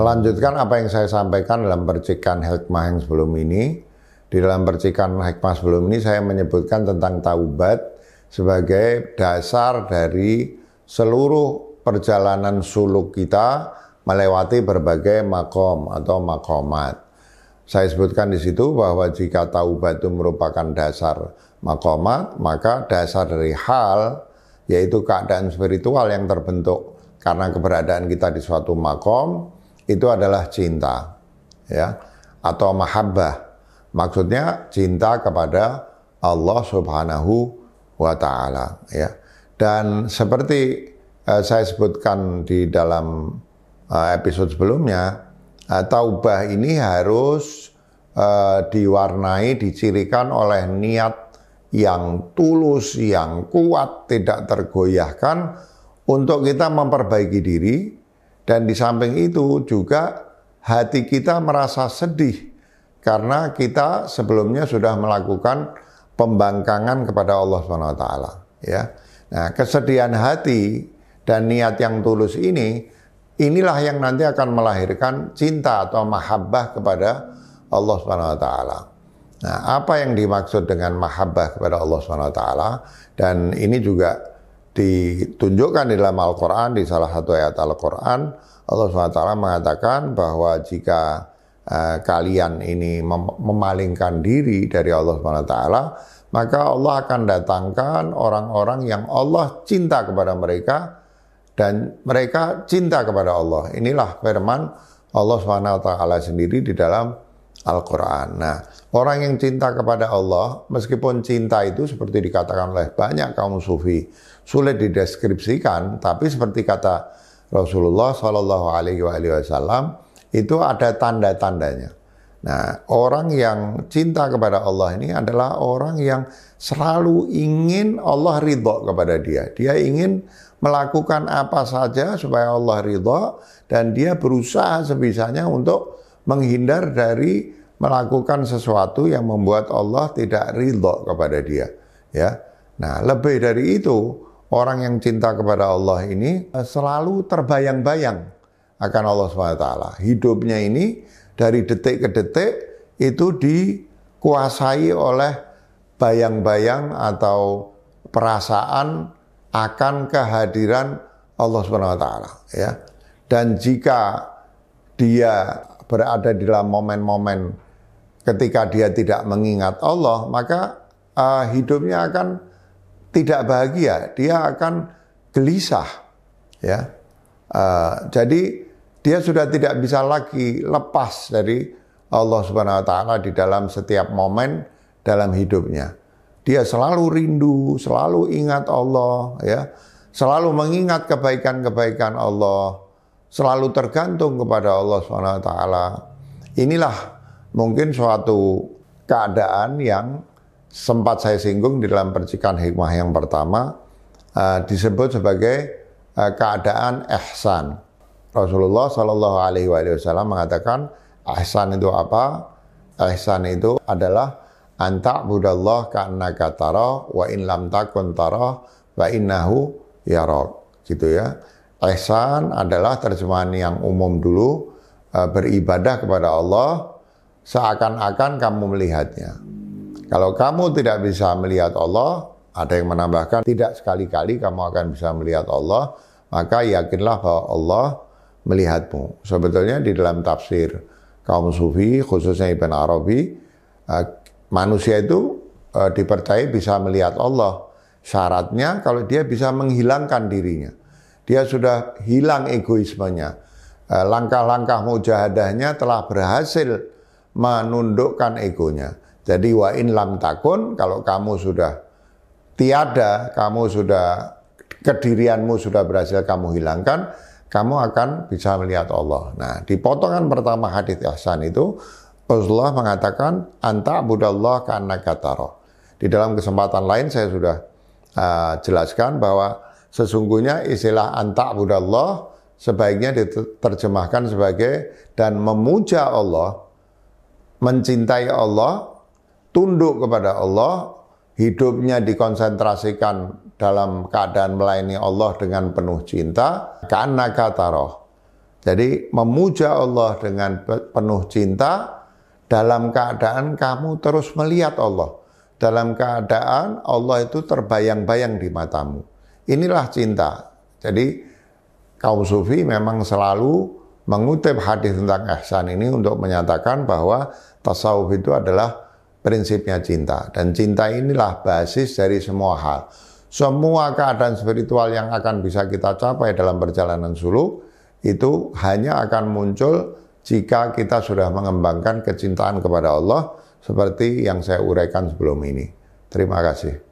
Melanjutkan apa yang saya sampaikan dalam percikan hikmah yang sebelum ini, di dalam percikan hikmah sebelum ini saya menyebutkan tentang taubat sebagai dasar dari seluruh perjalanan suluk kita melewati berbagai makom atau makomat. Saya sebutkan di situ bahwa jika taubat itu merupakan dasar makomat, maka dasar dari hal yaitu keadaan spiritual yang terbentuk karena keberadaan kita di suatu makom, itu adalah cinta ya atau mahabbah maksudnya cinta kepada Allah Subhanahu wa taala ya dan seperti eh, saya sebutkan di dalam eh, episode sebelumnya eh, taubah ini harus eh, diwarnai dicirikan oleh niat yang tulus yang kuat tidak tergoyahkan untuk kita memperbaiki diri dan di samping itu juga hati kita merasa sedih karena kita sebelumnya sudah melakukan pembangkangan kepada Allah SWT. Ya. Nah, kesedihan hati dan niat yang tulus ini, inilah yang nanti akan melahirkan cinta atau mahabbah kepada Allah SWT. Nah, apa yang dimaksud dengan mahabbah kepada Allah SWT? Dan ini juga ditunjukkan di dalam Al-Quran, di salah satu ayat Al-Quran, Allah SWT mengatakan bahwa jika uh, kalian ini mem memalingkan diri dari Allah SWT, maka Allah akan datangkan orang-orang yang Allah cinta kepada mereka dan mereka cinta kepada Allah. Inilah firman Allah SWT sendiri di dalam Al-Quran. Nah, orang yang cinta kepada Allah, meskipun cinta itu seperti dikatakan oleh banyak kaum sufi, sulit dideskripsikan, tapi seperti kata Rasulullah Shallallahu Alaihi Wasallam itu ada tanda-tandanya. Nah, orang yang cinta kepada Allah ini adalah orang yang selalu ingin Allah ridho kepada dia. Dia ingin melakukan apa saja supaya Allah ridho dan dia berusaha sebisanya untuk menghindar dari melakukan sesuatu yang membuat Allah tidak ridho kepada dia. Ya, nah lebih dari itu orang yang cinta kepada Allah ini eh, selalu terbayang-bayang akan Allah SWT. Hidupnya ini dari detik ke detik itu dikuasai oleh bayang-bayang atau perasaan akan kehadiran Allah SWT. Ya. Dan jika dia berada di dalam momen-momen ketika dia tidak mengingat Allah, maka uh, hidupnya akan tidak bahagia, dia akan gelisah, ya. Uh, jadi dia sudah tidak bisa lagi lepas dari Allah Subhanahu Wa Taala di dalam setiap momen dalam hidupnya. Dia selalu rindu, selalu ingat Allah, ya, selalu mengingat kebaikan-kebaikan Allah, selalu tergantung kepada Allah Subhanahu Wa Taala. Inilah mungkin suatu keadaan yang sempat saya singgung di dalam percikan hikmah yang pertama uh, disebut sebagai uh, keadaan ihsan. Rasulullah Shallallahu Alaihi Wasallam mengatakan ihsan itu apa? Ihsan itu adalah antak budallah karena katara wa in lam takun tara wa innahu yarok gitu ya. Ihsan adalah terjemahan yang umum dulu uh, beribadah kepada Allah seakan-akan kamu melihatnya. Kalau kamu tidak bisa melihat Allah, ada yang menambahkan tidak sekali-kali kamu akan bisa melihat Allah, maka yakinlah bahwa Allah melihatmu. Sebetulnya di dalam tafsir kaum sufi khususnya Ibn Arabi, eh, manusia itu eh, dipercaya bisa melihat Allah. Syaratnya kalau dia bisa menghilangkan dirinya. Dia sudah hilang egoismenya. Eh, langkah-langkah mujahadahnya telah berhasil menundukkan egonya. Jadi wa in lam takun kalau kamu sudah tiada, kamu sudah kedirianmu sudah berhasil kamu hilangkan, kamu akan bisa melihat Allah. Nah, di potongan pertama hadis ihsan itu Rasulullah mengatakan anta budallah karena kataro. Di dalam kesempatan lain saya sudah uh, jelaskan bahwa sesungguhnya istilah anta budallah sebaiknya diterjemahkan sebagai dan memuja Allah, mencintai Allah tunduk kepada Allah, hidupnya dikonsentrasikan dalam keadaan melayani Allah dengan penuh cinta, karena kata Roh, Jadi memuja Allah dengan penuh cinta dalam keadaan kamu terus melihat Allah. Dalam keadaan Allah itu terbayang-bayang di matamu. Inilah cinta. Jadi kaum sufi memang selalu mengutip hadis tentang ihsan ini untuk menyatakan bahwa tasawuf itu adalah prinsipnya cinta. Dan cinta inilah basis dari semua hal. Semua keadaan spiritual yang akan bisa kita capai dalam perjalanan suluk itu hanya akan muncul jika kita sudah mengembangkan kecintaan kepada Allah seperti yang saya uraikan sebelum ini. Terima kasih.